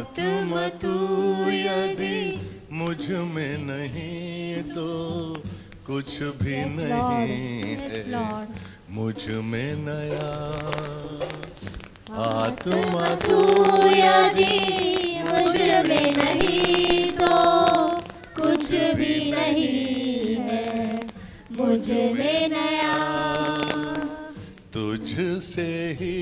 मत मतू यदि मुझ में नहीं तो कुछ भी नहीं है मुझ में नया आत्मा तू यदि मुझ में नहीं तो, तो कुछ भी नहीं है मुझ में नया तुझ से ही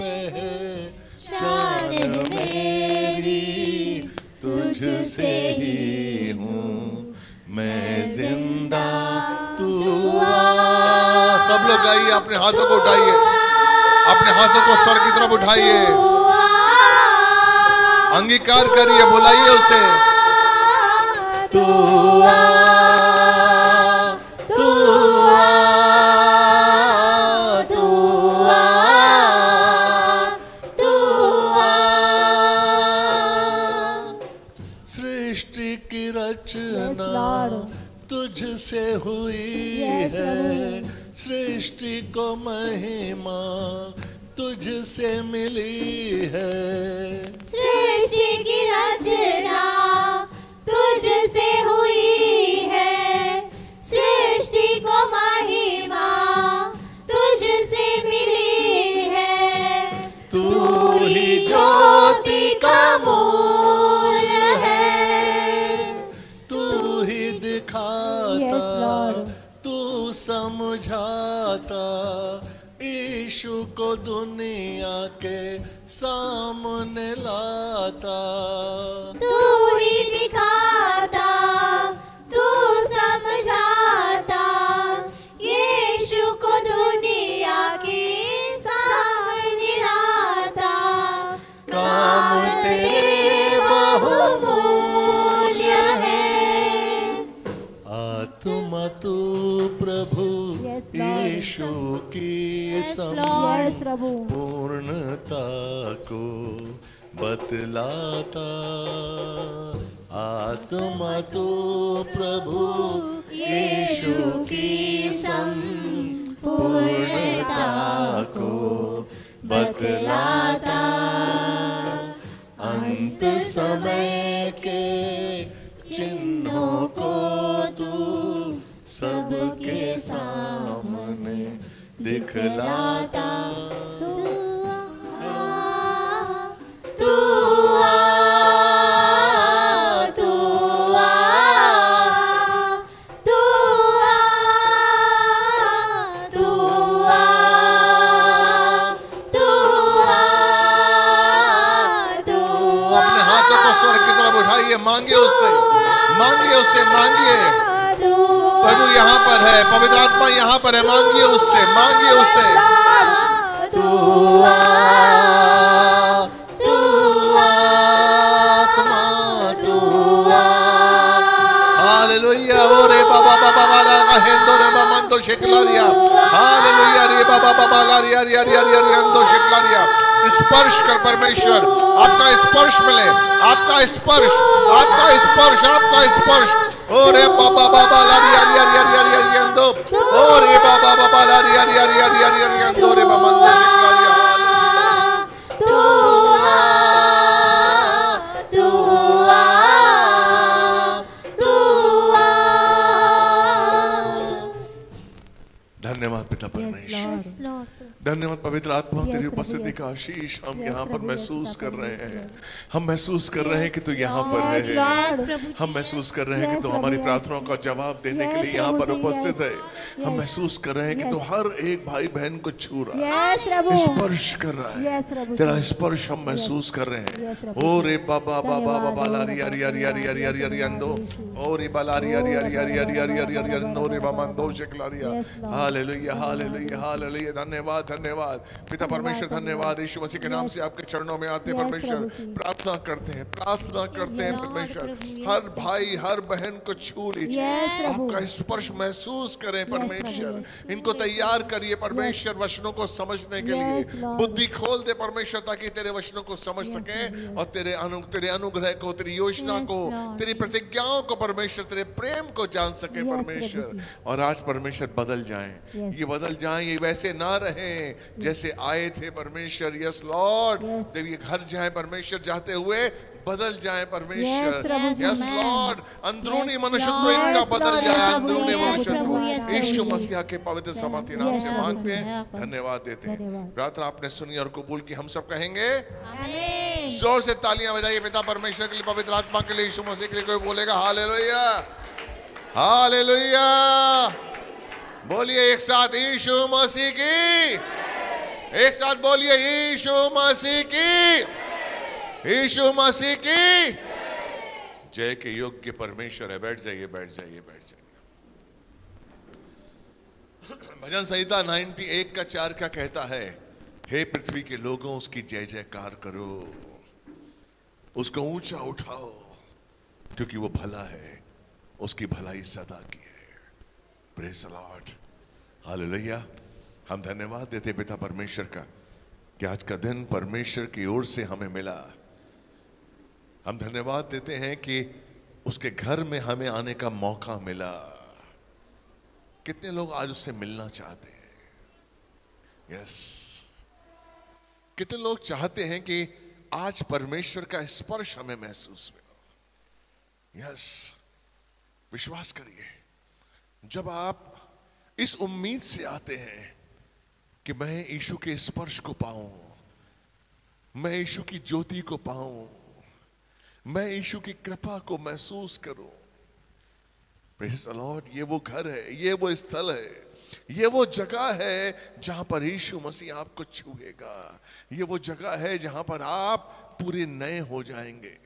पहचान में बड़ी तुझसे ही हूँ मैं जिंदा तू सब लोग गाइए अपने हाथों को उठाइए अपने हाथों को सर की तरफ उठाइए अंगीकार करिए बुलाइए उसे तू आ महिमा तुझसे मिली है दुनिया के सामने लाता यीशु की प्रभु पूर्णता को बतलाता आत्मा तो प्रभु यीशु की पूर्णता को बतलाता अंत समय के चिन्हों को तू सबके सामने दिखलाता मांगिए उससे मांगिए उससे मांगिए प्रभु यहाँ पर है पवित्र आत्मा यहाँ पर है मांगिए उससे मांगिए उससे रे रे रिया स्पर्श कर परमेश्वर आपका स्पर्श मिले आपका स्पर्श आपका स्पर्श आपका स्पर्श Ore papa papa lari lari lari lari lari lari Ore papa papa lari lari lari lari lari lari Ore papa lari धन्यवाद पिता परमेश्वर धन्यवाद पवित्र आत्मा तेरी उपस्थिति का आशीष हम यहाँ पर महसूस कर रहे हैं हम महसूस कर रहे हैं कि तू यहाँ पर है हम महसूस कर रहे हैं कि तू हमारी प्रार्थनाओं का जवाब देने के लिए यहाँ पर उपस्थित है हम महसूस कर रहे हैं कि तू हर एक भाई बहन को छू रहा है स्पर्श कर रहा है तेरा स्पर्श हम महसूस कर रहे हैं ओ रे बाबा बाबा बाबा लारी हरी हरी हरी हरी हरी हरी अंदो ओ रे बालारी हरी हरी हरी हरी हरी हरी हरी अंदो रे बाबा अंदो शक्लारिया हाल हालेलुया हालेलुया हालेलुया धन्यवाद धन्यवाद पिता परमेश्वर धन्यवाद यीशु मसीह के नाम से आपके चरणों में आते परमेश्वर प्रार्थना करते हैं प्रार्थना करते हैं परमेश्वर हर भाई हर बहन को छू लीजिए आपका स्पर्श महसूस करें परमेश्वर इनको तैयार करिए परमेश्वर वचनों को समझने के लिए बुद्धि खोल दे परमेश्वर ताकि तेरे वचनों को समझ सके और तेरे अनु तेरे अनुग्रह को तेरी योजना को तेरी प्रतिज्ञाओं को परमेश्वर तेरे प्रेम को जान सके परमेश्वर और आज परमेश्वर बदल जाए ये बदल जाएं ये वैसे ना रहें जैसे आए थे परमेश्वर यस लॉर्ड जब ये घर जाए परमेश्वर जाते हुए बदल जाए परमेश्वर यस लॉर्ड अंदरूनी मनुष्य इनका बदल जाए अंदरूनी मनुष्य यीशु मसीहा के पवित्र समर्थी नाम से मांगते हैं धन्यवाद देते हैं प्रार्थना आपने सुनी और कबूल की हम सब कहेंगे जोर से तालियां बजाइए पिता परमेश्वर के लिए पवित्र आत्मा के लिए यीशु मसीह के लिए कोई बोलेगा हालेलुया हालेलुया बोलिए एक साथ यीशु मसीह की एक साथ बोलिए यीशु मसीह की यीशु मसीह की जय के योग्य परमेश्वर है बैठ जाइए बैठ जाइए बैठ जाइए भजन संहिता 91 का चार क्या कहता है हे पृथ्वी के लोगों उसकी जय जयकार करो उसको ऊंचा उठाओ क्योंकि वो भला है उसकी भलाई सदा की है प्रेस लॉर्ड हालेलुया हम धन्यवाद देते पिता परमेश्वर का कि आज का दिन परमेश्वर की ओर से हमें मिला हम धन्यवाद देते हैं कि उसके घर में हमें आने का मौका मिला कितने लोग आज उससे मिलना चाहते हैं यस कितने लोग चाहते हैं कि आज परमेश्वर का स्पर्श हमें महसूस हो यस विश्वास करिए जब आप इस उम्मीद से आते हैं कि मैं यीशु के स्पर्श को पाऊं मैं यीशु की ज्योति को पाऊं मैं यीशु की कृपा को महसूस करूं लॉर्ड ये वो घर है ये वो स्थल है ये वो जगह है जहां पर यीशु मसीह आपको छूएगा ये वो जगह है जहां पर आप पूरे नए हो जाएंगे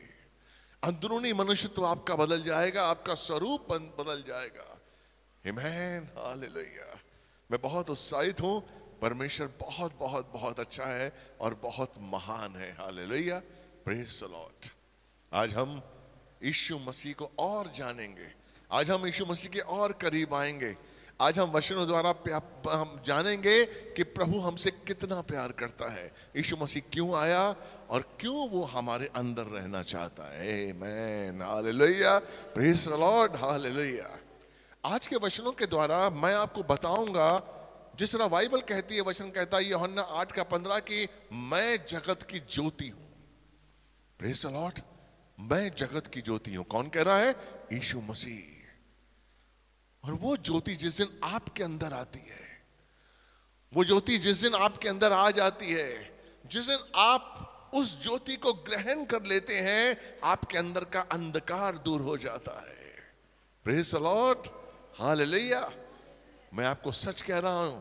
अंदरूनी मनुष्यत्व आपका बदल जाएगा आपका स्वरूप बदल जाएगा हिमैन हालेलुया मैं बहुत उत्साहित हूँ परमेश्वर बहुत बहुत बहुत अच्छा है और बहुत महान है हालेलुया प्रेस लॉट आज हम यीशु मसीह को और जानेंगे आज हम यीशु मसीह के और करीब आएंगे आज हम वचनों द्वारा हम जानेंगे कि प्रभु हमसे कितना प्यार करता है यीशु मसीह क्यों आया और क्यों वो हमारे अंदर रहना चाहता है मैन हालेलुया प्रेस लॉर्ड हालेलुया आज के वचनों के द्वारा मैं आपको बताऊंगा जिस तरह बाइबल कहती है वचन कहता है योहन्ना आठ का पंद्रह की मैं जगत की ज्योति हूं प्रेस अलॉट मैं जगत की ज्योति हूं कौन कह रहा है यीशु मसीह और वो ज्योति जिस दिन आपके अंदर आती है वो ज्योति जिस दिन आपके अंदर आ जाती है जिस दिन आप उस ज्योति को ग्रहण कर लेते हैं आपके अंदर का अंधकार दूर हो जाता है प्रेस अलॉट हाँ लिया मैं आपको सच कह रहा हूं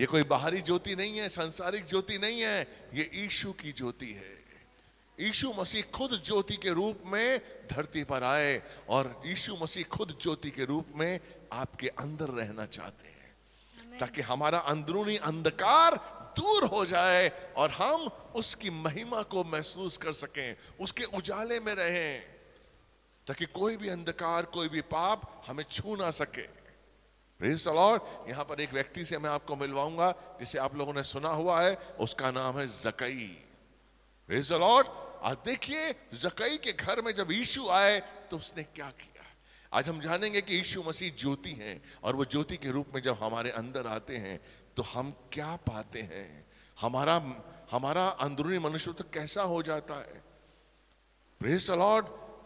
ये कोई बाहरी ज्योति नहीं है सांसारिक ज्योति नहीं है ये ईशु की ज्योति है ईशु मसीह खुद ज्योति के रूप में धरती पर आए और यीशु मसीह खुद ज्योति के रूप में आपके अंदर रहना चाहते हैं ताकि हमारा अंदरूनी अंधकार दूर हो जाए और हम उसकी महिमा को महसूस कर सकें उसके उजाले में रहें ताकि कोई भी अंधकार कोई भी पाप हमें छू ना सके प्रेस यहां पर एक व्यक्ति से मैं आपको मिलवाऊंगा जिसे आप लोगों ने सुना हुआ है उसका नाम है जकई प्रेस आज देखिए जकई के घर में जब यीशु आए तो उसने क्या किया आज हम जानेंगे कि यीशु मसीह ज्योति हैं और वो ज्योति के रूप में जब हमारे अंदर आते हैं तो हम क्या पाते हैं हमारा हमारा अंदरूनी मनुष्य तो कैसा हो जाता है प्रेस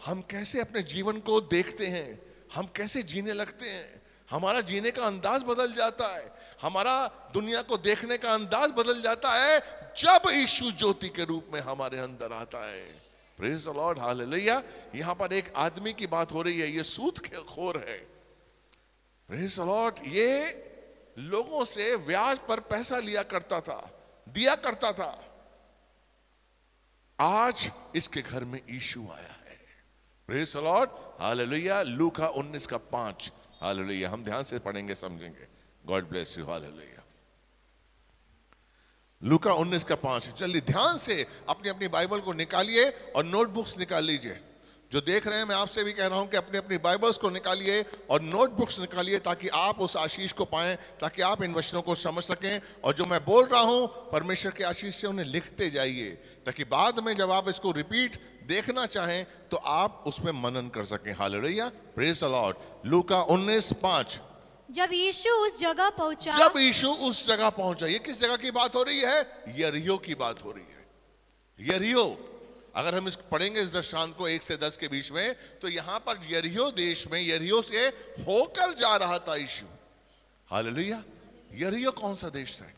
हम कैसे अपने जीवन को देखते हैं हम कैसे जीने लगते हैं हमारा जीने का अंदाज बदल जाता है हमारा दुनिया को देखने का अंदाज बदल जाता है जब ईशु ज्योति के रूप में हमारे अंदर आता है प्रेज लॉर्ड हालेलुया यहां पर एक आदमी की बात हो रही है ये के खोर है प्रेज लॉर्ड ये लोगों से ब्याज पर पैसा लिया करता था दिया करता था आज इसके घर में ईशु आया प्रेस लॉर्ड हालेलुया लूका 19 का पांच हालेलुया हम ध्यान से पढ़ेंगे समझेंगे गॉड ब्लेस यू हालेलुया लूका 19 का पांच चलिए ध्यान से अपनी अपनी बाइबल को निकालिए और नोटबुक्स निकाल लीजिए जो देख रहे हैं मैं आपसे भी कह रहा हूं कि अपने अपनी बाइबल्स को निकालिए और नोटबुक्स निकालिए ताकि आप उस आशीष को पाएं ताकि आप इन वचनों को समझ सकें और जो मैं बोल रहा हूं परमेश्वर के आशीष से उन्हें लिखते जाइए ताकि बाद में जब आप इसको रिपीट देखना चाहें तो आप उसमें मनन कर सकें हाल प्रेस अलॉट लूका उन्नीस पांच जब यीशु उस जगह पहुंचा जब यीशु उस जगह पहुंचा ये किस जगह की बात हो रही है यरियो की बात हो रही है यरियो अगर हम इस पढ़ेंगे इस दृष्टांत को एक से दस के बीच में तो यहां पर यरियो देश में यरियो से होकर जा रहा था यीशु हाल यरियो कौन सा देश था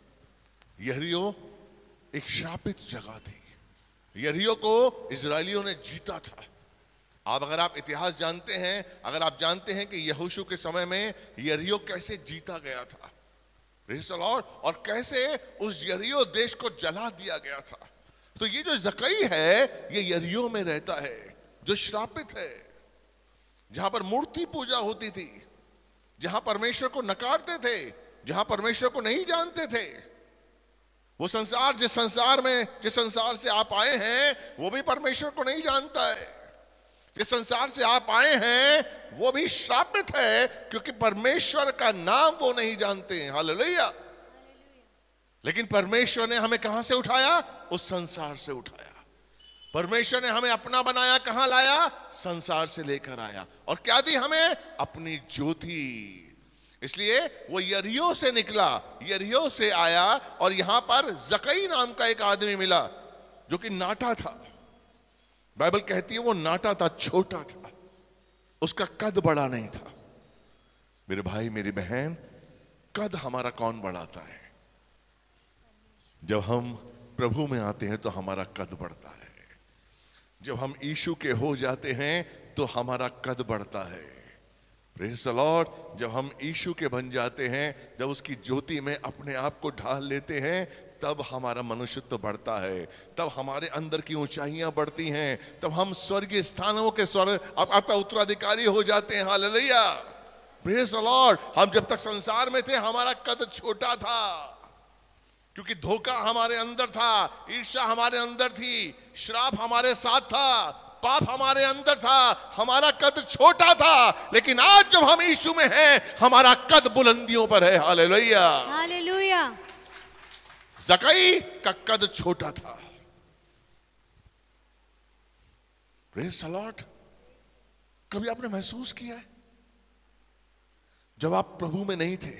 यरियो एक श्रापित जगह थी यरियो को इसराइलियों ने जीता था आप अगर आप इतिहास जानते हैं अगर आप जानते हैं कि यहूशु के समय में यरियो कैसे जीता गया था और और कैसे उस यरियो देश को जला दिया गया था तो ये जो जकई है ये यरियो में रहता है जो श्रापित है जहां पर मूर्ति पूजा होती थी जहां परमेश्वर को नकारते थे जहां परमेश्वर को नहीं जानते थे वो संसार जिस संसार में जिस संसार से आप आए हैं वो भी परमेश्वर को नहीं जानता है जिस संसार से आप आए हैं वो भी श्रापित है क्योंकि परमेश्वर का नाम वो नहीं जानते हैं हाल लेकिन परमेश्वर ने हमें कहां से उठाया उस संसार से उठाया परमेश्वर ने हमें अपना बनाया कहां लाया संसार से लेकर आया और क्या दी हमें अपनी ज्योति इसलिए वो यरियो से निकला यरियो से आया और यहां पर जकई नाम का एक आदमी मिला जो कि नाटा था बाइबल कहती है वो नाटा था छोटा था उसका कद बड़ा नहीं था मेरे भाई मेरी बहन कद हमारा कौन बढ़ाता है जब हम प्रभु में आते हैं तो हमारा कद बढ़ता है जब हम ईशु के हो जाते हैं तो हमारा कद बढ़ता है लॉर्ड जब हम ईशु के बन जाते हैं जब उसकी ज्योति में अपने आप को ढाल लेते हैं तब हमारा मनुष्यत्व बढ़ता है तब हमारे अंदर की ऊंचाइयां बढ़ती हैं तब हम स्वर्गीय स्थानों के स्वर्ग आप, आपका उत्तराधिकारी हो जाते हैं हालेलुया प्रेस लॉर्ड हम जब तक संसार में थे हमारा कद छोटा था क्योंकि धोखा हमारे अंदर था ईर्षा हमारे अंदर थी श्राप हमारे साथ था पाप हमारे अंदर था हमारा कद छोटा था लेकिन आज जब हम यीशु में हैं हमारा कद बुलंदियों पर है हाले लोहिया जकई का कद छोटा था प्रेस कभी आपने महसूस किया है जब आप प्रभु में नहीं थे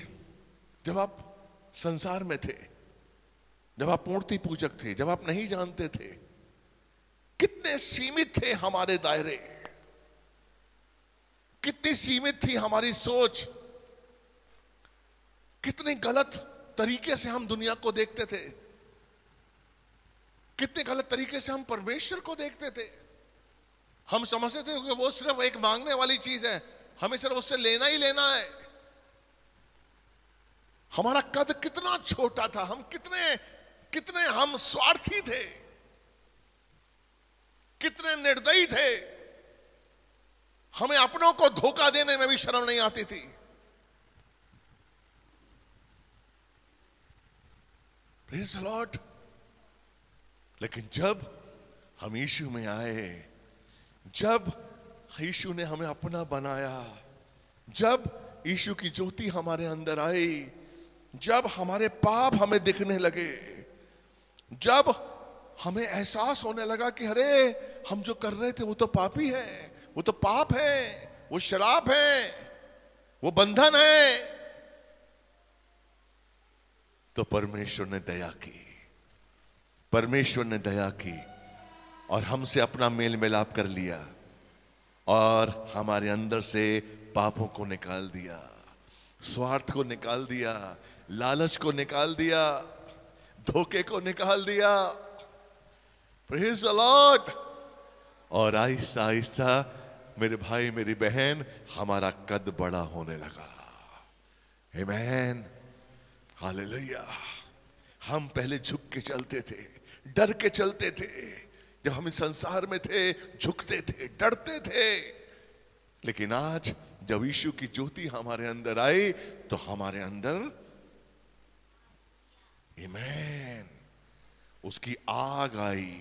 जब आप संसार में थे जब आप मूर्ति पूजक थे जब आप नहीं जानते थे कितने सीमित थे हमारे दायरे कितनी सीमित थी हमारी सोच कितने गलत तरीके से हम दुनिया को देखते थे कितने गलत तरीके से हम परमेश्वर को देखते थे हम समझते थे कि वो सिर्फ एक मांगने वाली चीज है हमें सिर्फ उससे लेना ही लेना है हमारा कद कितना छोटा था हम कितने कितने हम स्वार्थी थे कितने निर्दयी थे हमें अपनों को धोखा देने में भी शर्म नहीं आती थी प्रिंस लॉट लेकिन जब हम यीशु में आए जब यीशु ने हमें अपना बनाया जब यीशु की ज्योति हमारे अंदर आई जब हमारे पाप हमें दिखने लगे जब हमें एहसास होने लगा कि अरे हम जो कर रहे थे वो तो पापी है वो तो पाप है वो शराब है वो बंधन है तो परमेश्वर ने दया की परमेश्वर ने दया की और हमसे अपना मेल मिलाप कर लिया और हमारे अंदर से पापों को निकाल दिया स्वार्थ को निकाल दिया लालच को निकाल दिया धोखे को निकाल दिया प्रेज द लॉर्ड और आहिस्ता आहिस्ता मेरे भाई मेरी बहन हमारा कद बड़ा होने लगा हेमैन हालेलुया हम पहले झुक के चलते थे डर के चलते थे जब हम इस संसार में थे झुकते थे डरते थे लेकिन आज जब यीशु की ज्योति हमारे अंदर आई तो हमारे अंदर हिमैन उसकी आग आई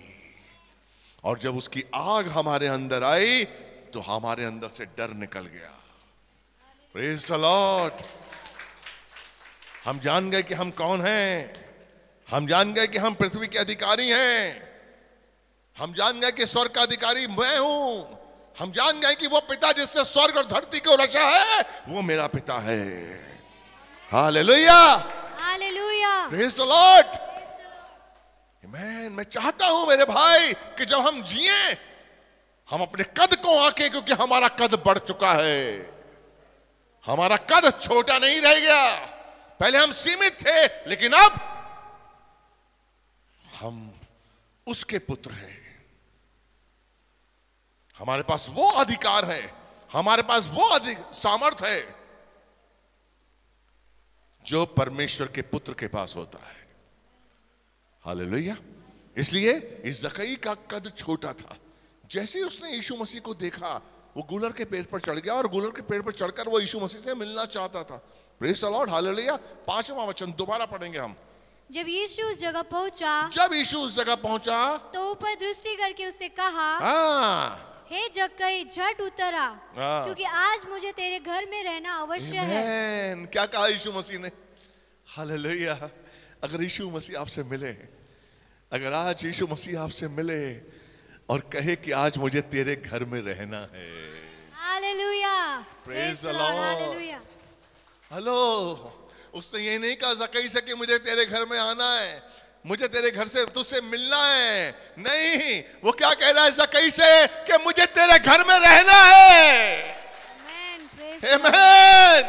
और जब उसकी आग हमारे अंदर आई तो हमारे अंदर से डर निकल गया प्रेज हम जान गए कि हम कौन हैं हम जान गए कि हम पृथ्वी के अधिकारी हैं हम जान गए कि स्वर्ग का अधिकारी मैं हूं हम जान गए कि वो पिता जिससे स्वर्ग और धरती को रचा है वो मेरा पिता है हालेलुया हालेलुया प्रेज लॉट मैं चाहता हूं मेरे भाई कि जब हम जिए हम अपने कद को आके क्योंकि हमारा कद बढ़ चुका है हमारा कद छोटा नहीं रह गया पहले हम सीमित थे लेकिन अब हम उसके पुत्र हैं हमारे पास वो अधिकार है हमारे पास वो सामर्थ है जो परमेश्वर के पुत्र के पास होता है हालेलुया इसलिए इस जकई का कद छोटा था जैसे ही उसने यीशु मसीह को देखा वो गुलर के पेड़ पर चढ़ गया और गुलर के पेड़ पर चढ़कर वो यीशु मसीह से मिलना चाहता था प्रेस हालेलुया पांचवा वचन दोबारा पढ़ेंगे हम जब यीशु उस जगह पहुंचा जब यीशु उस जगह पहुंचा तो ऊपर दृष्टि करके उसे कहा हाँ। हे जक्कई झट उतर आ हाँ। क्योंकि आज मुझे तेरे घर में रहना अवश्य है क्या कहा यीशु मसीह ने हालेलुया अगर यीशु मसीह आपसे मिले अगर आज यीशु मसीह आपसे मिले और कहे कि आज मुझे तेरे घर में रहना है हेलो उसने ये नहीं कहा जकई से कि मुझे तेरे घर में आना है मुझे तेरे घर से तुझसे मिलना है नहीं वो क्या कह रहा है जकई से कि मुझे तेरे घर में रहना है Amen.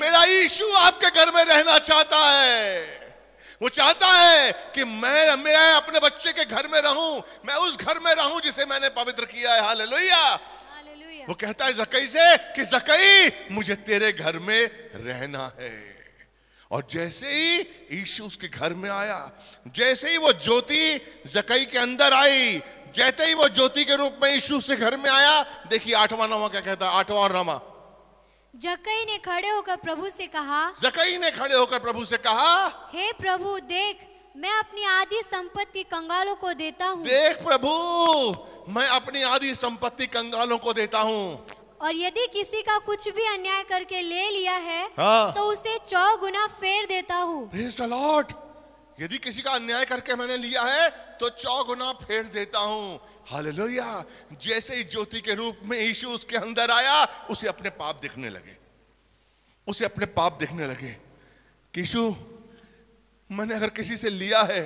मेरा यीशु आपके घर में रहना चाहता है वो चाहता है कि मैं मैं अपने बच्चे के घर में रहूं मैं उस घर में रहूं जिसे मैंने पवित्र किया है हाल वो कहता है जकई से कि जकई मुझे तेरे घर में रहना है और जैसे ही यीशु उसके घर में आया जैसे ही वो ज्योति जकई के अंदर आई जैसे ही वो ज्योति के रूप में यीशु से घर में आया देखिए आठवां नवा क्या कहता है आठवां और नवा जकई ने खड़े होकर प्रभु से कहा जकई ने खड़े होकर प्रभु से कहा हे प्रभु देख मैं अपनी आधी संपत्ति कंगालों को देता हूँ देख प्रभु मैं अपनी आधी संपत्ति कंगालों को देता हूँ और यदि किसी का कुछ भी अन्याय करके ले लिया है हाँ। तो उसे चौ गुना फेर देता हूँ यदि किसी का अन्याय करके मैंने लिया है तो चौगुना फेर देता हूं हालेलुया जैसे ही ज्योति के रूप में यीशु उसके अंदर आया उसे अपने पाप दिखने लगे उसे अपने पाप दिखने लगे यीशु मैंने अगर किसी से लिया है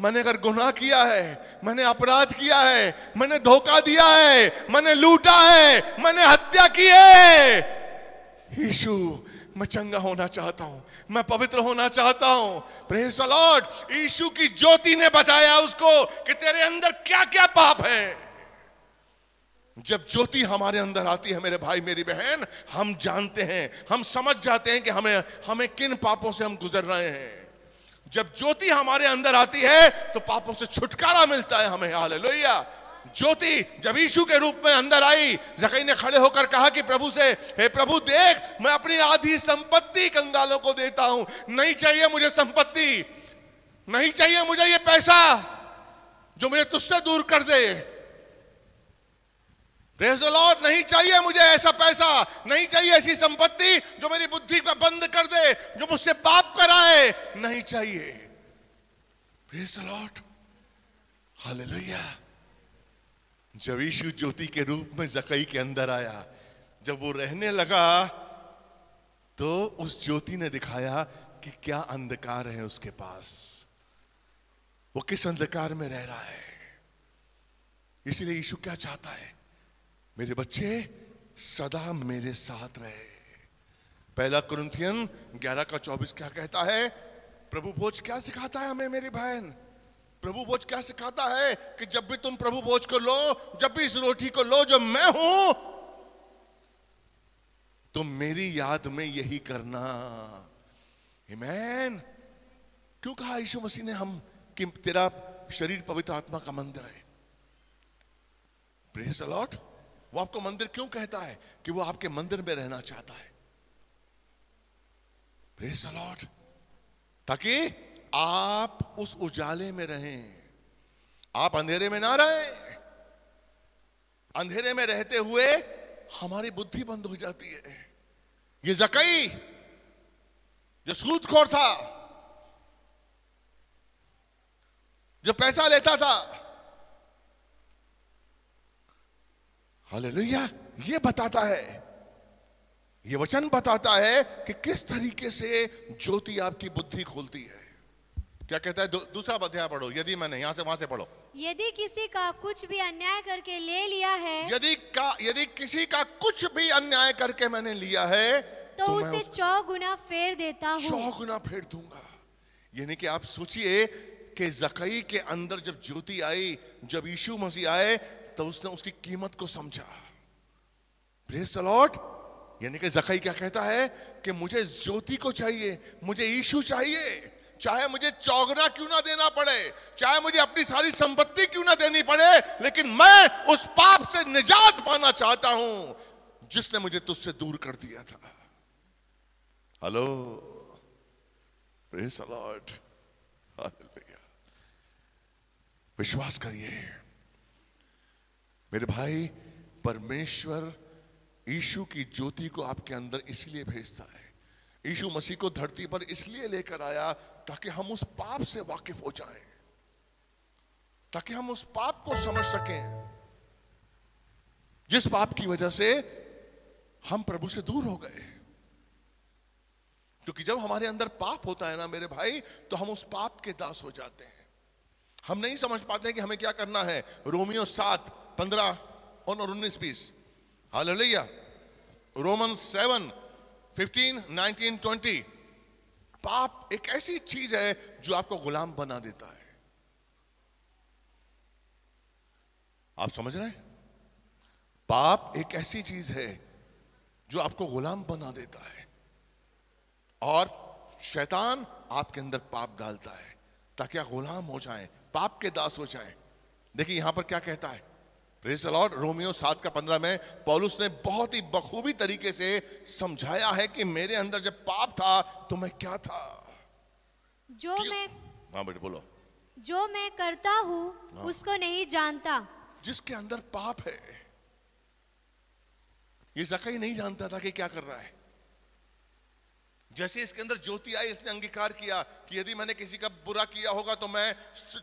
मैंने अगर गुनाह किया है मैंने अपराध किया है मैंने धोखा दिया है मैंने लूटा है मैंने हत्या की है यीशु मैं चंगा होना चाहता हूं मैं पवित्र होना चाहता हूं प्रेस लॉर्ड ईशु की ज्योति ने बताया उसको कि तेरे अंदर क्या क्या पाप है जब ज्योति हमारे अंदर आती है मेरे भाई मेरी बहन हम जानते हैं हम समझ जाते हैं कि हमें हमें किन पापों से हम गुजर रहे हैं जब ज्योति हमारे अंदर आती है तो पापों से छुटकारा मिलता है हमें हाल लोहिया ज्योति जब यीशु के रूप में अंदर आई जकई ने खड़े होकर कहा कि प्रभु से हे प्रभु देख मैं अपनी आधी संपत्ति कंगालों को देता हूं नहीं चाहिए मुझे संपत्ति नहीं चाहिए मुझे ये पैसा जो मुझे तुझसे दूर कर दे लॉर्ड नहीं चाहिए मुझे ऐसा पैसा नहीं चाहिए ऐसी संपत्ति जो मेरी बुद्धि का बंद कर दे जो मुझसे पाप कराए नहीं चाहिए लॉर्ड हालेलुया जब यीशु ज्योति के रूप में जकई के अंदर आया जब वो रहने लगा तो उस ज्योति ने दिखाया कि क्या अंधकार है उसके पास वो किस अंधकार में रह रहा है इसीलिए यीशु क्या चाहता है मेरे बच्चे सदा मेरे साथ रहे पहला क्रंथियन 11 का 24 क्या कहता है प्रभु भोज क्या सिखाता है हमें मेरी बहन प्रभु भोज क्या सिखाता है कि जब भी तुम प्रभु भोज को लो जब भी इस रोटी को लो जो मैं हूं तो मेरी याद में यही करना हिमैन क्यों कहा यीशु मसीह ने हम कि तेरा शरीर पवित्र आत्मा का मंदिर है प्रेस अलॉट वो आपको मंदिर क्यों कहता है कि वो आपके मंदिर में रहना चाहता है प्रेस अलॉट ताकि आप उस उजाले में रहें आप अंधेरे में ना रहें अंधेरे में रहते हुए हमारी बुद्धि बंद हो जाती है ये जकई जो सूदखोर था जो पैसा लेता था हाल ये बताता है ये वचन बताता है कि किस तरीके से ज्योति आपकी बुद्धि खोलती है क्या कहता है दू, दूसरा अध्याय पढ़ो यदि मैंने यहाँ से वहां से पढ़ो यदि किसी का कुछ भी अन्याय करके ले लिया है यदि का यदि किसी का कुछ भी अन्याय करके मैंने लिया है तो, तो उसे चौ गुना फेर देता हूँ चौ गुना फेर दूंगा यानी कि आप सोचिए कि जकई के अंदर जब ज्योति आई जब यीशु मसीह आए तो उसने उसकी कीमत को समझा प्रेस यानी कि जकई क्या कहता है कि मुझे ज्योति को चाहिए मुझे यीशु चाहिए चाहे मुझे चौगना क्यों ना देना पड़े चाहे मुझे अपनी सारी संपत्ति क्यों ना देनी पड़े लेकिन मैं उस पाप से निजात पाना चाहता हूं जिसने मुझे तुझसे दूर कर दिया था हेलो अलॉट विश्वास करिए मेरे भाई परमेश्वर ईशु की ज्योति को आपके अंदर इसलिए भेजता है यीशु मसीह को धरती पर इसलिए लेकर आया ताकि हम उस पाप से वाकिफ हो जाएं, ताकि हम उस पाप को समझ सकें जिस पाप की वजह से हम प्रभु से दूर हो गए क्योंकि जब हमारे अंदर पाप होता है ना मेरे भाई तो हम उस पाप के दास हो जाते हैं हम नहीं समझ पाते कि हमें क्या करना है रोमियो सात पंद्रह और उन्नीस बीस हाल Roman seven fifteen nineteen twenty पाप एक ऐसी चीज है जो आपको गुलाम बना देता है आप समझ रहे हैं पाप एक ऐसी चीज है जो आपको गुलाम बना देता है और शैतान आपके अंदर पाप डालता है ताकि आप गुलाम हो जाएं, पाप के दास हो जाएं। देखिए यहां पर क्या कहता है प्रेस लॉर्ड रोमियो सात का पंद्रह में पॉलुस ने बहुत ही बखूबी तरीके से समझाया है कि मेरे अंदर जब पाप था तो मैं क्या था जो मैं हाँ बेटे बोलो जो मैं करता हूँ हाँ। उसको नहीं जानता जिसके अंदर पाप है ये जकई नहीं जानता था कि क्या कर रहा है जैसे इसके अंदर ज्योति आई इसने अंगीकार किया कि यदि मैंने किसी का बुरा किया होगा तो मैं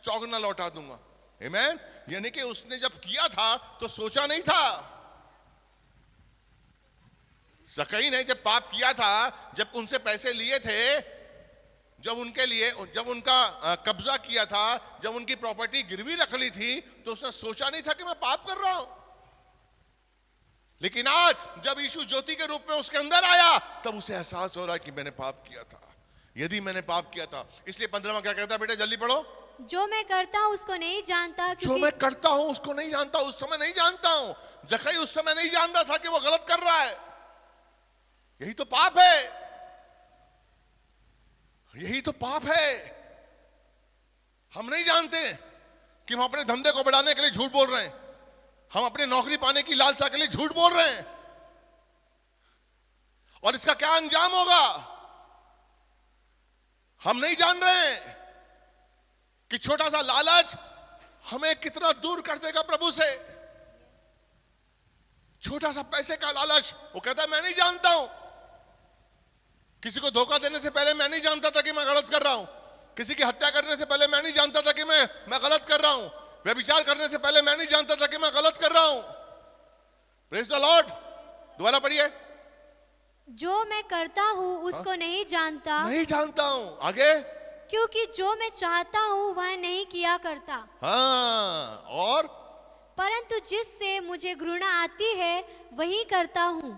चौगना लौटा दूंगा Amen? यानी कि उसने जब किया था तो सोचा नहीं था सकई ने जब पाप किया था जब उनसे पैसे लिए थे जब उनके लिए जब उनका कब्जा किया था जब उनकी प्रॉपर्टी गिरवी रख ली थी तो उसने सोचा नहीं था कि मैं पाप कर रहा हूं लेकिन आज जब यीशु ज्योति के रूप में उसके अंदर आया तब उसे एहसास हो रहा है कि मैंने पाप किया था यदि मैंने पाप किया था इसलिए पंद्रह क्या कहता है बेटा जल्दी पढ़ो जो मैं करता हूँ उसको नहीं जानता जो मैं करता हूँ उसको नहीं जानता उस समय नहीं जानता हूँ जखई उस समय नहीं जान रहा था कि वो गलत कर रहा है यही तो पाप है यही तो पाप है हम नहीं जानते कि हम अपने धंधे को बढ़ाने के लिए झूठ बोल रहे हैं हम अपने नौकरी पाने की लालसा के लिए झूठ बोल रहे हैं और इसका क्या अंजाम होगा हम नहीं जान रहे हैं कि छोटा सा लालच हमें कितना दूर कर देगा प्रभु से छोटा सा पैसे का लालच वो कहता है मैं नहीं जानता हूं किसी को धोखा देने से पहले मैं नहीं जानता था कि मैं गलत कर रहा हूं किसी की हत्या करने से पहले मैं नहीं जानता था कि मैं मैं गलत कर रहा हूं विचार करने से पहले मैं नहीं जानता था कि मैं गलत कर रहा हूं प्रेस द लॉर्ड दोबारा पढ़िए जो मैं करता हूं उसको हाँ? नहीं जानता नहीं जानता हूं आगे क्योंकि जो मैं चाहता हूँ वह नहीं किया करता हाँ और परंतु जिससे मुझे घृणा आती है वही करता हूँ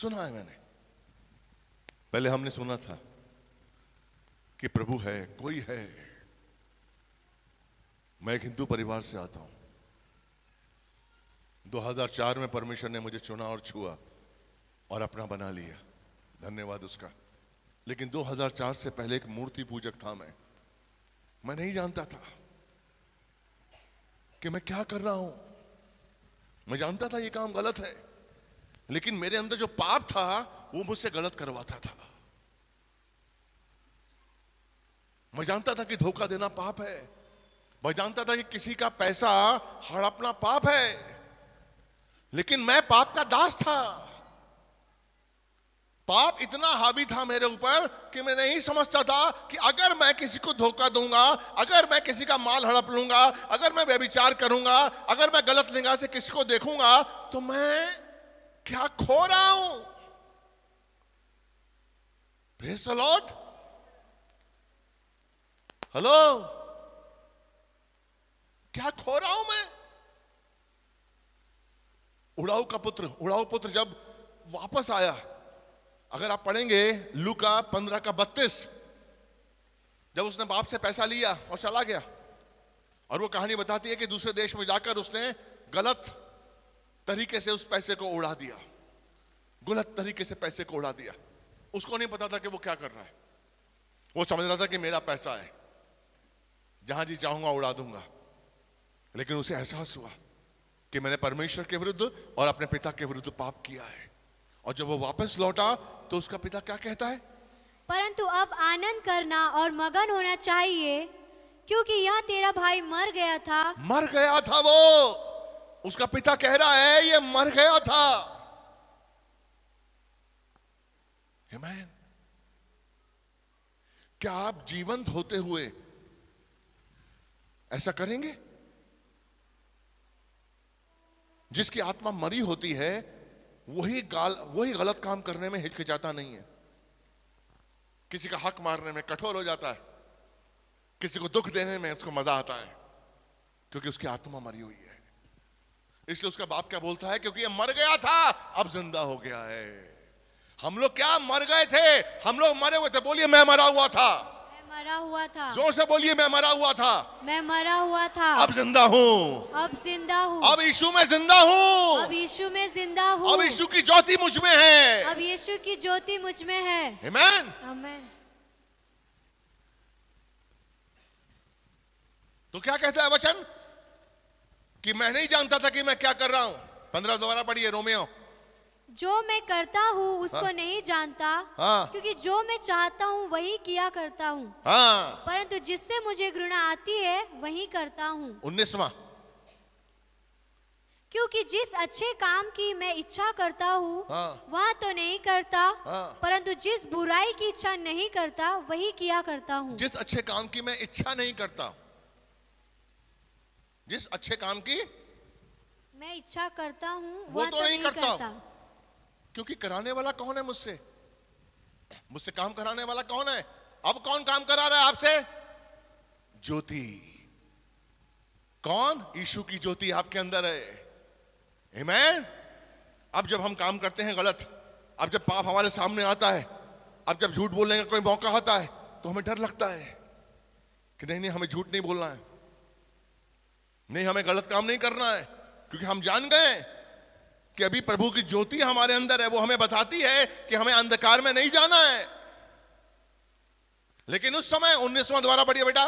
सुना है मैंने पहले हमने सुना था कि प्रभु है कोई है मैं एक हिंदू परिवार से आता हूं 2004 में परमेश्वर ने मुझे चुना और छुआ और अपना बना लिया धन्यवाद उसका लेकिन 2004 से पहले एक मूर्ति पूजक था मैं मैं नहीं जानता था कि मैं क्या कर रहा हूं मैं जानता था ये काम गलत है लेकिन मेरे अंदर जो पाप था वो मुझसे गलत करवाता था मैं जानता था कि धोखा देना पाप है मैं जानता था कि किसी का पैसा हड़पना पाप है लेकिन मैं पाप का दास था पाप इतना हावी था मेरे ऊपर कि मैं नहीं समझता था कि अगर मैं किसी को धोखा दूंगा अगर मैं किसी का माल हड़प लूंगा अगर मैं व्यभिचार करूंगा अगर मैं गलत लिंगा से किसी को देखूंगा तो मैं क्या खो रहा हूं लॉट हेलो क्या खो रहा हूं मैं उड़ाऊ का पुत्र उड़ाऊ पुत्र जब वापस आया अगर आप पढ़ेंगे लुका पंद्रह का बत्तीस जब उसने बाप से पैसा लिया और चला गया और वो कहानी बताती है कि दूसरे देश में जाकर उसने गलत तरीके से उस पैसे को उड़ा दिया गलत तरीके से पैसे को उड़ा दिया उसको नहीं पता था कि वो क्या कर रहा है वो समझ रहा था कि मेरा पैसा है जहां जी चाहूंगा उड़ा दूंगा लेकिन उसे एहसास हुआ कि मैंने परमेश्वर के विरुद्ध और अपने पिता के विरुद्ध पाप किया है और जब वो वापस लौटा तो उसका पिता क्या कहता है परंतु अब आनंद करना और मगन होना चाहिए क्योंकि यह तेरा भाई मर गया था मर गया था वो उसका पिता कह रहा है ये मर गया था Amen. क्या आप जीवंत होते हुए ऐसा करेंगे जिसकी आत्मा मरी होती है वही गाल वही गलत काम करने में हिचकिचाता नहीं है किसी का हक मारने में कठोर हो जाता है किसी को दुख देने में उसको मजा आता है क्योंकि उसकी आत्मा मरी हुई है इसलिए उसका बाप क्या बोलता है क्योंकि ये मर गया था अब जिंदा हो गया है हम लोग क्या मर गए थे हम लोग मरे हुए थे बोलिए मैं मरा हुआ था मरा हुआ था जोर से बोलिए मैं मरा हुआ था मैं मरा हुआ था अब जिंदा हूँ अब जिंदा हूँ अब यीशु में जिंदा हूँ अब यीशु में जिंदा हूँ अब यीशु की ज्योति मुझ में है अब यीशु की ज्योति मुझ में है आमेन आमेन तो क्या कहता है वचन कि मैं नहीं जानता था कि मैं क्या कर रहा हूं पंद्रह दोबारा पढ़िए रोमियो जो मैं करता हूँ उसको हाँ? नहीं जानता हाँ? क्योंकि जो मैं चाहता हूँ वही किया करता हूँ हाँ? परंतु जिससे मुझे घृणा आती है वही करता हूँ उन्नीसवा क्योंकि जिस अच्छे काम की मैं इच्छा करता हूँ हाँ? वह तो नहीं करता हाँ? परंतु जिस बुराई की इच्छा नहीं करता वही किया करता हूँ जिस अच्छे काम की मैं इच्छा नहीं करता जिस अच्छे काम की मैं इच्छा करता हूँ वह तो, तो नहीं करता, करता। क्योंकि कराने वाला कौन है मुझसे मुझसे काम कराने वाला कौन है अब कौन काम करा रहा है आपसे ज्योति कौन ईशु की ज्योति आपके अंदर है Amen? अब जब हम काम करते हैं गलत अब जब पाप हमारे सामने आता है अब जब झूठ बोलने का कोई मौका होता है तो हमें डर लगता है कि नहीं नहीं हमें झूठ नहीं बोलना है नहीं हमें गलत काम नहीं करना है क्योंकि हम जान गए कि अभी प्रभु की ज्योति हमारे अंदर है वो हमें बताती है कि हमें अंधकार में नहीं जाना है लेकिन उस समय उन्नीसवा द्वारा पढ़िए बेटा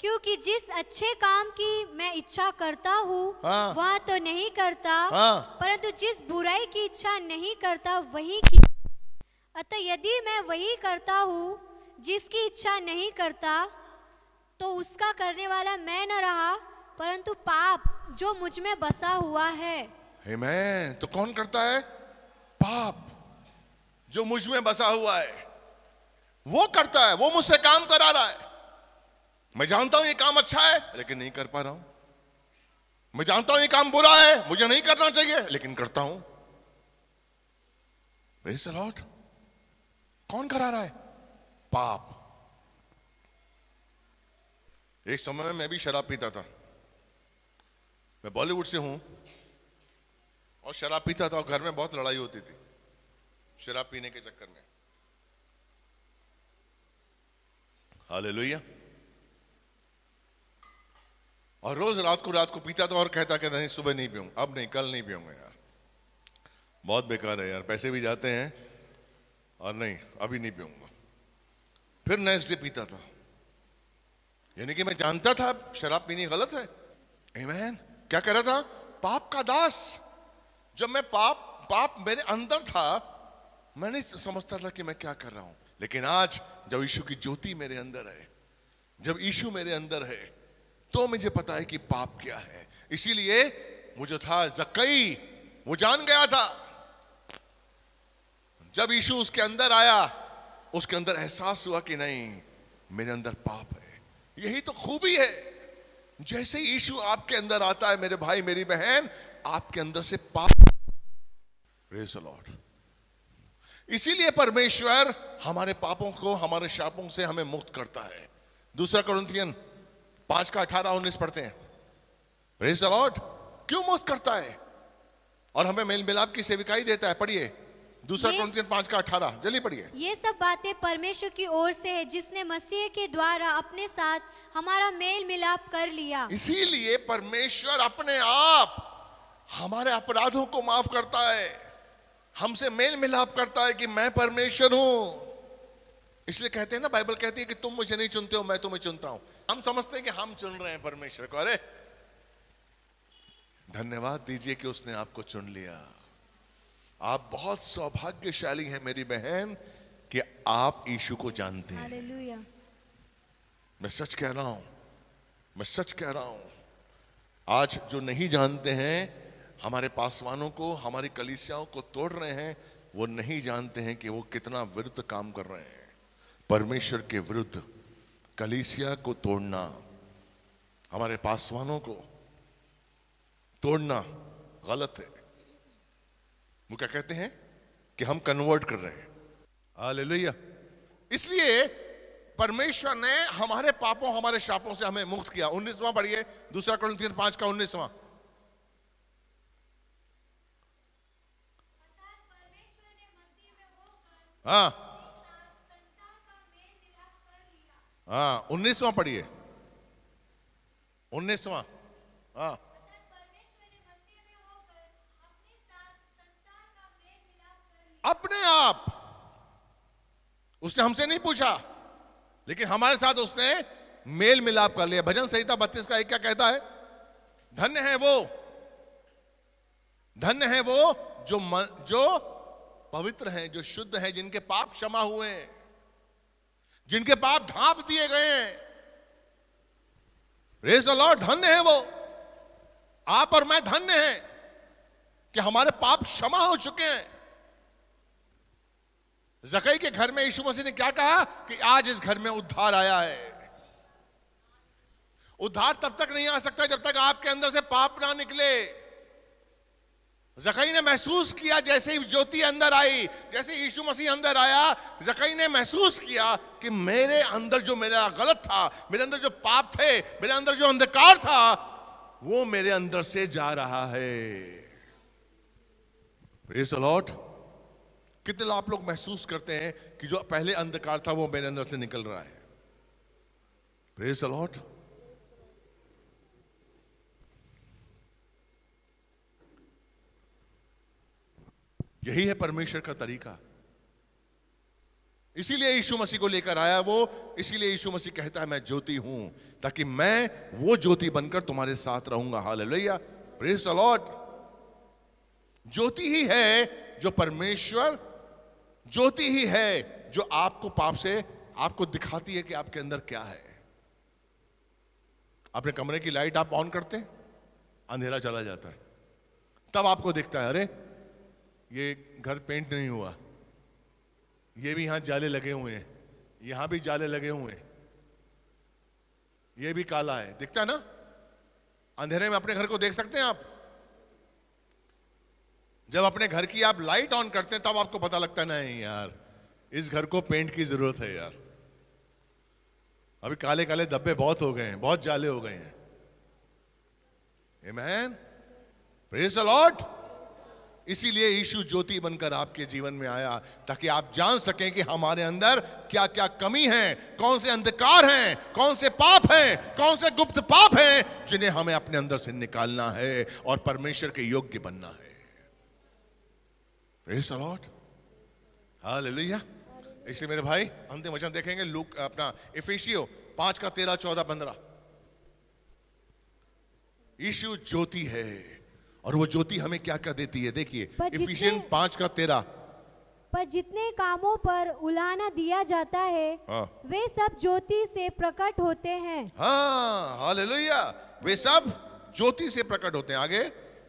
क्योंकि जिस अच्छे काम की मैं इच्छा करता हूँ हाँ, वह तो नहीं करता हाँ, परंतु जिस बुराई की इच्छा नहीं करता वही की अतः यदि मैं वही करता हूँ जिसकी इच्छा नहीं करता तो उसका करने वाला मैं न रहा परंतु पाप जो मुझ में बसा हुआ है Amen. तो कौन करता है पाप जो मुझ में बसा हुआ है वो करता है वो मुझसे काम करा रहा है मैं जानता हूं ये काम अच्छा है लेकिन नहीं कर पा रहा हूं मैं जानता हूं ये काम बुरा है मुझे नहीं करना चाहिए लेकिन करता हूं प्रेस कौन करा रहा है पाप एक समय में मैं भी शराब पीता था मैं बॉलीवुड से हूं और शराब पीता था और घर में बहुत लड़ाई होती थी शराब पीने के चक्कर में हाले और रोज रात को रात को पीता था और कहता कहता नहीं सुबह नहीं पीऊंगा अब नहीं कल नहीं पीऊंगा यार बहुत बेकार है यार पैसे भी जाते हैं और नहीं अभी नहीं पीऊंगा फिर नेक्स्ट डे पीता था यानी कि मैं जानता था शराब पीनी गलत है क्या कह रहा था पाप का दास जब मैं पाप पाप मेरे अंदर था मैं नहीं समझता था कि मैं क्या कर रहा हूं लेकिन आज जब यीशु की ज्योति मेरे अंदर है जब यीशु मेरे अंदर है तो मुझे पता है कि पाप क्या है इसीलिए मुझे था जकई वो जान गया था जब यीशु उसके अंदर आया उसके अंदर एहसास हुआ कि नहीं मेरे अंदर पाप है यही तो खूबी है जैसे यीशु आपके अंदर आता है मेरे भाई मेरी बहन आपके अंदर से पाप रेस लॉर्ड इसीलिए परमेश्वर हमारे पापों को हमारे शापों से हमें मुक्त करता है दूसरा करुंथियन पांच का अठारह उन्नीस पढ़ते हैं रेस लॉर्ड क्यों मुक्त करता है और हमें मेल मिलाप की सेविकाई देता है पढ़िए दूसरा क्रंथियन पांच का अठारह जल्दी पढ़िए ये सब बातें परमेश्वर की ओर से है जिसने मसीह के द्वारा अपने साथ हमारा मेल मिलाप कर लिया इसीलिए परमेश्वर अपने आप हमारे अपराधों को माफ करता है हमसे मेल मिलाप करता है कि मैं परमेश्वर हूं इसलिए कहते हैं ना बाइबल कहती है कि तुम मुझे नहीं चुनते हो मैं तुम्हें चुनता हूं हम समझते हैं कि हम चुन रहे हैं परमेश्वर को अरे धन्यवाद दीजिए कि उसने आपको चुन लिया आप बहुत सौभाग्यशाली हैं मेरी बहन कि आप यीशु को जानते हैं मैं सच कह रहा हूं मैं सच कह रहा हूं आज जो नहीं जानते हैं हमारे पासवानों को हमारी कलिसियाओं को तोड़ रहे हैं वो नहीं जानते हैं कि वो कितना विरुद्ध काम कर रहे हैं परमेश्वर के विरुद्ध कलिसिया को तोड़ना हमारे पासवानों को तोड़ना गलत है वो क्या कहते हैं कि हम कन्वर्ट कर रहे हैं हालेलुया इसलिए परमेश्वर ने हमारे पापों हमारे शापों से हमें मुक्त किया उन्नीसवां पढ़िए दूसरा करोड़ तीन पांच का उन्नीसवां हाँ हाँ उन्नीसवा पढ़िए उन्नीसवा हाँ अपने आप उसने हमसे नहीं पूछा लेकिन हमारे साथ उसने मेल मिलाप कर लिया भजन संहिता बत्तीस का एक क्या कहता है धन्य है वो धन्य है वो जो मन, जो पवित्र हैं जो शुद्ध हैं जिनके पाप क्षमा हुए हैं जिनके पाप ढांप दिए गए हैं रेस लॉर्ड धन्य है वो आप और मैं धन्य हैं कि हमारे पाप क्षमा हो चुके हैं जकई के घर में यीशु मसीह ने क्या कहा कि आज इस घर में उद्धार आया है उद्धार तब तक नहीं आ सकता जब तक आपके अंदर से पाप ना निकले जकई ने महसूस किया जैसे ही ज्योति अंदर आई जैसे यीशु मसीह अंदर आया जकई ने महसूस किया कि मेरे अंदर जो मेरा गलत था मेरे अंदर जो पाप थे मेरे अंदर जो अंधकार था वो मेरे अंदर से जा रहा है लॉट कितने आप लोग महसूस करते हैं कि जो पहले अंधकार था वो मेरे अंदर से निकल रहा है प्रेस लॉट यही है परमेश्वर का तरीका इसीलिए यीशु मसीह को लेकर आया वो इसीलिए यीशु मसीह कहता है मैं ज्योति हूं ताकि मैं वो ज्योति बनकर तुम्हारे साथ रहूंगा हाल लोहिया प्रेस अलॉट ज्योति ही है जो परमेश्वर ज्योति ही है जो आपको पाप से आपको दिखाती है कि आपके अंदर क्या है अपने कमरे की लाइट आप ऑन करते अंधेरा चला जाता है तब आपको दिखता है अरे ये घर पेंट नहीं हुआ ये भी यहां जाले लगे हुए हैं यहां भी जाले लगे हुए हैं ये भी काला है दिखता ना अंधेरे में अपने घर को देख सकते हैं आप जब अपने घर की आप लाइट ऑन करते हैं तब आपको पता लगता नहीं यार इस घर को पेंट की जरूरत है यार अभी काले काले धब्बे बहुत हो गए हैं बहुत जाले हो गए हैं मैन प्रेस अलॉट इसीलिए यीशु ज्योति बनकर आपके जीवन में आया ताकि आप जान सकें कि हमारे अंदर क्या क्या कमी है कौन से अंधकार हैं कौन से पाप हैं कौन से गुप्त पाप हैं जिन्हें हमें अपने अंदर से निकालना है और परमेश्वर के योग्य बनना है इसलिए मेरे भाई अंतिम वचन देखेंगे लुक अपना इफिशियो पांच का तेरह चौदह पंद्रह यीशु ज्योति है और वो ज्योति हमें क्या क्या देती है देखिए इफिशियन पांच का तेरा पर जितने कामों पर उलाना दिया जाता है हाँ। वे सब ज्योति से प्रकट होते हैं हाँ वे सब ज्योति से प्रकट होते हैं आगे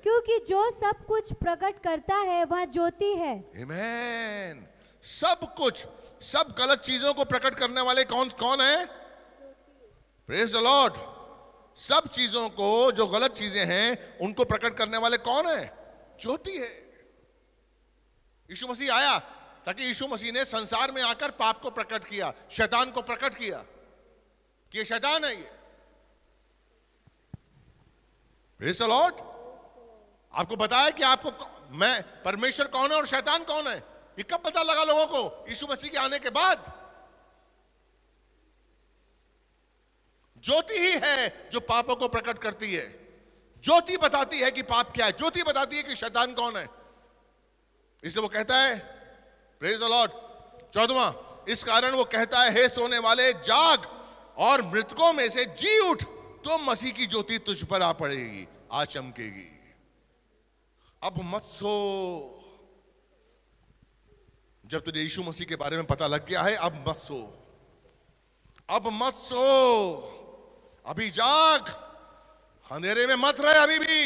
क्योंकि जो सब कुछ प्रकट करता है वह ज्योति है Amen. सब कुछ सब गलत चीजों को प्रकट करने वाले कौन कौन है प्रेज द लॉर्ड सब चीजों को जो गलत चीजें हैं उनको प्रकट करने वाले कौन है ज्योति है यीशु मसीह आया ताकि यीशु मसीह ने संसार में आकर पाप को प्रकट किया शैतान को प्रकट किया कि ये शैतान है ये लॉर्ड आपको बताया कि आपको मैं परमेश्वर कौन है और शैतान कौन है ये कब पता लगा लोगों को यीशु मसीह के आने के बाद ज्योति ही है जो पापों को प्रकट करती है ज्योति बताती है कि पाप क्या है ज्योति बताती है कि शैतान कौन है इसलिए वो कहता है प्रेज लॉर्ड चौदवा इस कारण वो कहता है हे सोने वाले जाग और मृतकों में से जी उठ तो मसीह की ज्योति तुझ पर आ पड़ेगी आ चमकेगी अब मत सो जब तुझे यीशु मसीह के बारे में पता लग गया है अब मत सो अब मत सो अभी जाग अंधेरे में मत रहे अभी भी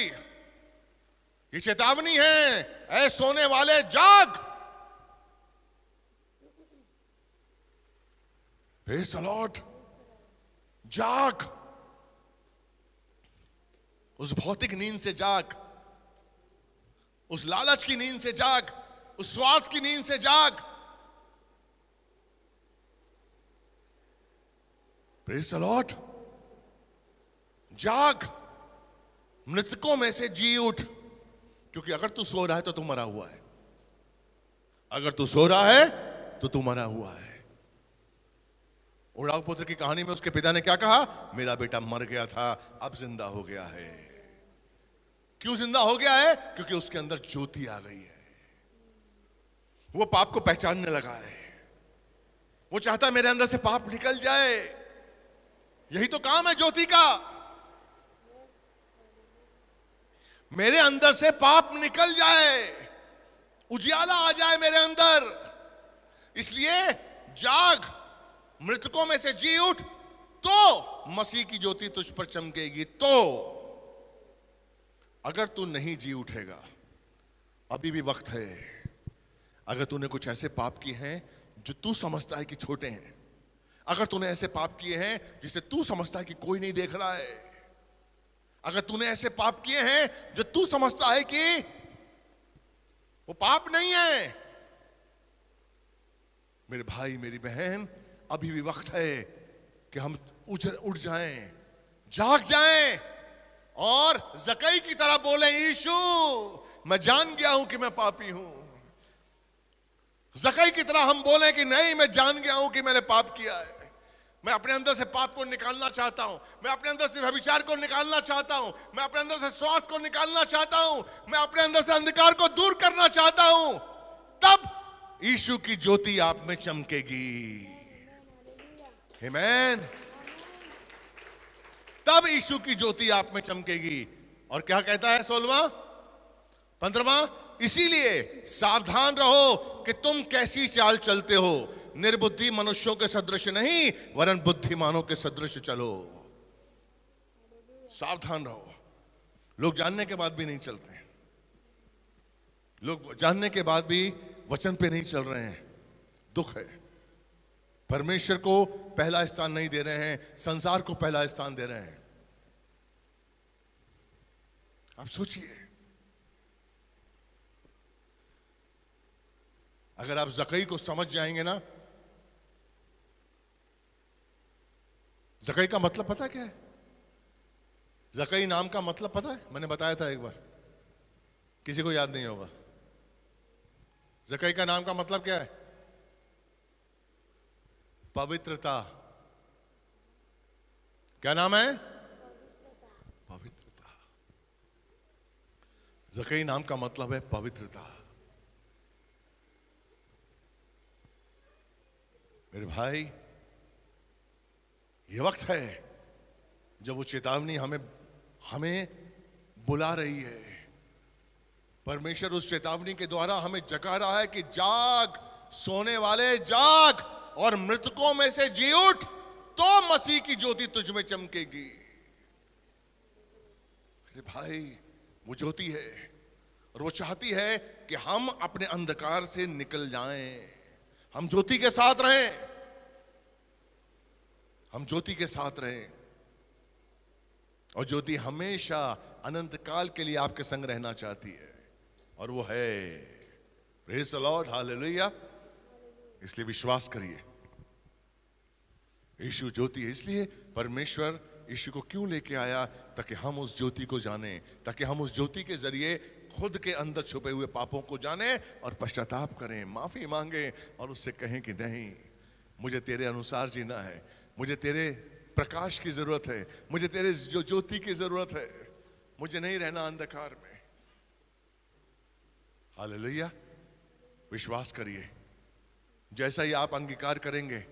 ये चेतावनी है ऐ सोने वाले जाग प्रेस अलॉट जाग उस भौतिक नींद से जाग उस लालच की नींद से जाग उस स्वार्थ की नींद से जाग प्रेस अलॉट जाग मृतकों में से जी उठ क्योंकि अगर तू सो रहा है तो तू मरा हुआ है अगर तू सो रहा है तो तू मरा हुआ है उड़ाव पुत्र की कहानी में उसके पिता ने क्या कहा मेरा बेटा मर गया था अब जिंदा हो गया है क्यों जिंदा हो गया है क्योंकि उसके अंदर ज्योति आ गई है वो पाप को पहचानने लगा है वो चाहता है मेरे अंदर से पाप निकल जाए यही तो काम है ज्योति का मेरे अंदर से पाप निकल जाए उजियाला आ जाए मेरे अंदर इसलिए जाग मृतकों में से जी उठ तो मसीह की ज्योति तुझ पर चमकेगी तो अगर तू नहीं जी उठेगा अभी भी वक्त है अगर तूने कुछ ऐसे पाप किए हैं जो तू समझता है कि छोटे हैं अगर तूने ऐसे पाप किए हैं जिसे तू समझता है कि कोई नहीं देख रहा है अगर तूने ऐसे पाप किए हैं जो तू समझता है कि वो पाप नहीं है मेरे भाई मेरी बहन अभी भी वक्त है कि हम उठ जाएं, जाग जाएं और जकई की तरह बोले यीशु मैं जान गया हूं कि मैं पापी हूं जकई की तरह हम बोले कि नहीं मैं जान गया हूं कि मैंने पाप किया है मैं अपने अंदर से पाप को निकालना चाहता हूं मैं अपने अंदर से व्यभिचार को निकालना चाहता हूं मैं अपने अंदर से स्वास्थ्य को निकालना चाहता हूं मैं अपने अंदर से अंधकार को दूर करना चाहता हूं तब ईशु की ज्योति आप में चमकेगी हिमैन तब ईशु की ज्योति आप में चमकेगी और क्या कहता है सोलवा पंद्रवा इसीलिए सावधान रहो कि तुम कैसी चाल चलते हो निर्बुद्धि मनुष्यों के सदृश नहीं वरन बुद्धिमानों के सदृश चलो सावधान रहो लोग जानने के बाद भी नहीं चलते हैं लोग जानने के बाद भी वचन पे नहीं चल रहे हैं दुख है परमेश्वर को पहला स्थान नहीं दे रहे हैं संसार को पहला स्थान दे रहे हैं आप सोचिए अगर आप जकई को समझ जाएंगे ना जकई का मतलब पता क्या है जकई नाम का मतलब पता है मैंने बताया था एक बार किसी को याद नहीं होगा जकई का नाम का मतलब क्या है पवित्रता क्या नाम है पवित्रता जकई नाम का मतलब है पवित्रता मेरे भाई ये वक्त है जब वो चेतावनी हमें हमें बुला रही है परमेश्वर उस चेतावनी के द्वारा हमें जगा रहा है कि जाग सोने वाले जाग और मृतकों में से जी उठ तो मसीह की ज्योति तुझ में चमकेगी अरे भाई वो ज्योति है और वो चाहती है कि हम अपने अंधकार से निकल जाएं हम ज्योति के साथ रहें हम ज्योति के साथ रहे और ज्योति हमेशा अनंत काल के लिए आपके संग रहना चाहती है और वो है रेस अलॉट हालेलुया इसलिए विश्वास करिए यीशु ज्योति है इसलिए परमेश्वर यीशु को क्यों लेके आया ताकि हम उस ज्योति को जाने ताकि हम उस ज्योति के जरिए खुद के अंदर छुपे हुए पापों को जाने और पश्चाताप करें माफी मांगे और उससे कहें कि नहीं मुझे तेरे अनुसार जीना है मुझे तेरे प्रकाश की जरूरत है मुझे तेरे जो ज्योति की जरूरत है मुझे नहीं रहना अंधकार में हालेलुया विश्वास करिए जैसा ही आप अंगीकार करेंगे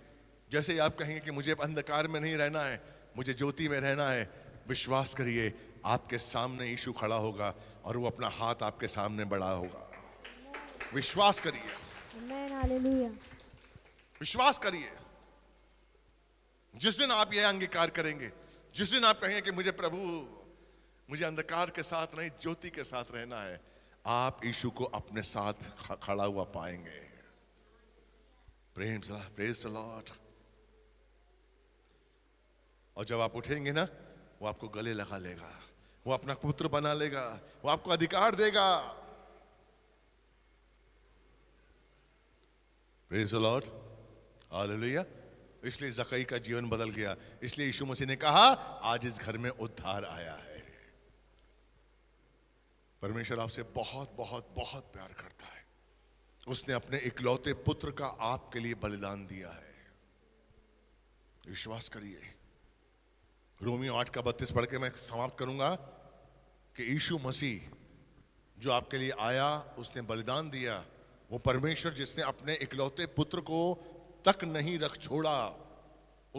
जैसे ही आप कहेंगे कि मुझे अंधकार में नहीं रहना है मुझे ज्योति में रहना है विश्वास करिए आपके सामने यीशु खड़ा होगा और वो अपना हाथ आपके सामने बड़ा होगा विश्वास करिए विश्वास करिए जिस दिन आप यह अंगीकार करेंगे जिस दिन आप कहेंगे कि मुझे प्रभु मुझे अंधकार के साथ नहीं ज्योति के साथ रहना है आप यीशु को अपने साथ खड़ा हुआ पाएंगे प्रेम लॉर्ड और जब आप उठेंगे ना वो आपको गले लगा लेगा वो अपना पुत्र बना लेगा वो आपको अधिकार देगा प्रेम लॉर्ड हालेलुया इसलिए जकई का जीवन बदल गया इसलिए यीशु मसीह ने कहा आज इस घर में उद्धार आया है परमेश्वर आपसे बहुत बहुत बहुत प्यार करता है उसने अपने इकलौते पुत्र का आपके लिए बलिदान दिया है विश्वास करिए रोमियो आठ का बत्तीस पढ़ के मैं समाप्त करूंगा कि यीशु मसीह जो आपके लिए आया उसने बलिदान दिया वो परमेश्वर जिसने अपने इकलौते पुत्र को तक नहीं रख छोड़ा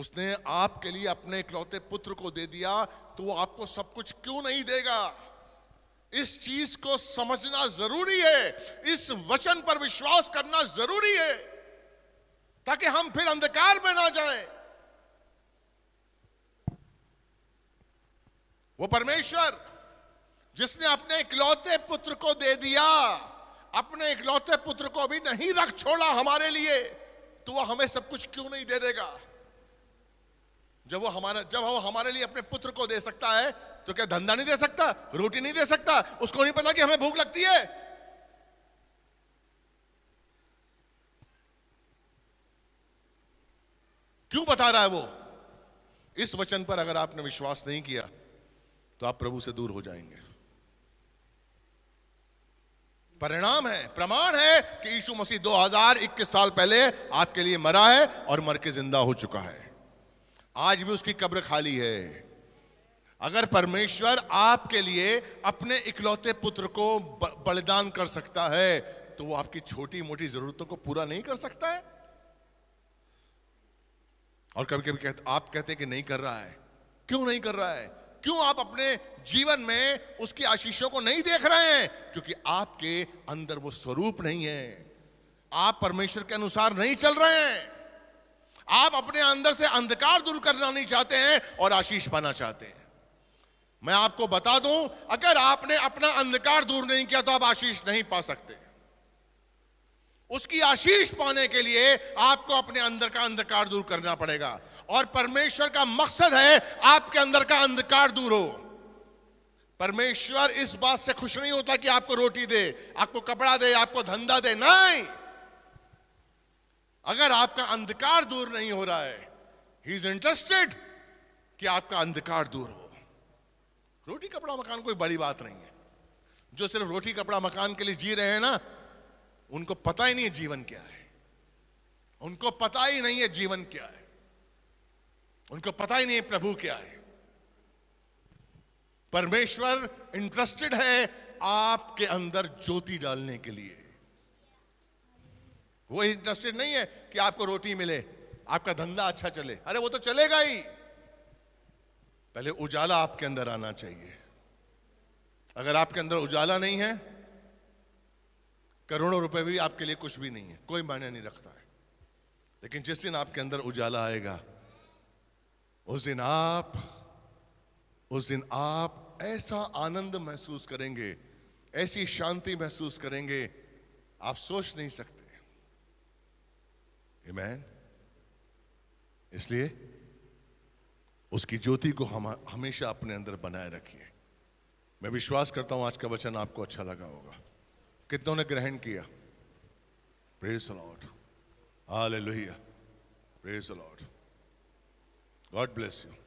उसने आपके लिए अपने इकलौते पुत्र को दे दिया तो वो आपको सब कुछ क्यों नहीं देगा इस चीज को समझना जरूरी है इस वचन पर विश्वास करना जरूरी है ताकि हम फिर अंधकार में ना जाए वो परमेश्वर जिसने अपने इकलौते पुत्र को दे दिया अपने इकलौते पुत्र को भी नहीं रख छोड़ा हमारे लिए तो वह हमें सब कुछ क्यों नहीं दे देगा जब वो हमारा जब वो हमारे लिए अपने पुत्र को दे सकता है तो क्या धंधा नहीं दे सकता रोटी नहीं दे सकता उसको नहीं पता कि हमें भूख लगती है क्यों बता रहा है वो इस वचन पर अगर आपने विश्वास नहीं किया तो आप प्रभु से दूर हो जाएंगे परिणाम है प्रमाण है कि यीशु मसीह 2021 साल पहले आपके लिए मरा है और मर के जिंदा हो चुका है आज भी उसकी कब्र खाली है अगर परमेश्वर आपके लिए अपने इकलौते पुत्र को बलिदान कर सकता है तो वो आपकी छोटी मोटी जरूरतों को पूरा नहीं कर सकता है और कभी कभी कहते आप कहते कि नहीं कर रहा है क्यों नहीं कर रहा है क्यों आप अपने जीवन में उसकी आशीषों को नहीं देख रहे हैं क्योंकि आपके अंदर वो स्वरूप नहीं है आप परमेश्वर के अनुसार नहीं चल रहे हैं आप अपने अंदर से अंधकार दूर करना नहीं चाहते हैं और आशीष पाना चाहते हैं मैं आपको बता दूं अगर आपने अपना अंधकार दूर नहीं किया तो आप आशीष नहीं पा सकते उसकी आशीष पाने के लिए आपको अपने अंदर का अंधकार दूर करना पड़ेगा और परमेश्वर का मकसद है आपके अंदर का अंधकार दूर हो परमेश्वर इस बात से खुश नहीं होता कि आपको रोटी दे आपको कपड़ा दे आपको धंधा दे नहीं अगर आपका अंधकार दूर नहीं हो रहा है ही इज इंटरेस्टेड कि आपका अंधकार दूर हो रोटी कपड़ा मकान कोई बड़ी बात नहीं है जो सिर्फ रोटी कपड़ा मकान के लिए जी रहे हैं ना उनको पता ही नहीं है जीवन क्या है उनको पता ही नहीं है जीवन क्या है उनको पता ही नहीं है प्रभु क्या है परमेश्वर इंटरेस्टेड है आपके अंदर ज्योति डालने के लिए वो इंटरेस्टेड नहीं है कि आपको रोटी मिले आपका धंधा अच्छा चले अरे वो तो चलेगा ही पहले उजाला आपके अंदर आना चाहिए अगर आपके अंदर उजाला नहीं है करोड़ों रुपए भी आपके लिए कुछ भी नहीं है कोई मायने नहीं रखता है लेकिन जिस दिन आपके अंदर उजाला आएगा उस दिन आप उस दिन आप ऐसा आनंद महसूस करेंगे ऐसी शांति महसूस करेंगे आप सोच नहीं सकते मैन इसलिए उसकी ज्योति को हम हमेशा अपने अंदर बनाए रखिए मैं विश्वास करता हूं आज का वचन आपको अच्छा लगा होगा कितनों ने ग्रहण किया praise Lord hallelujah praise Lord God bless you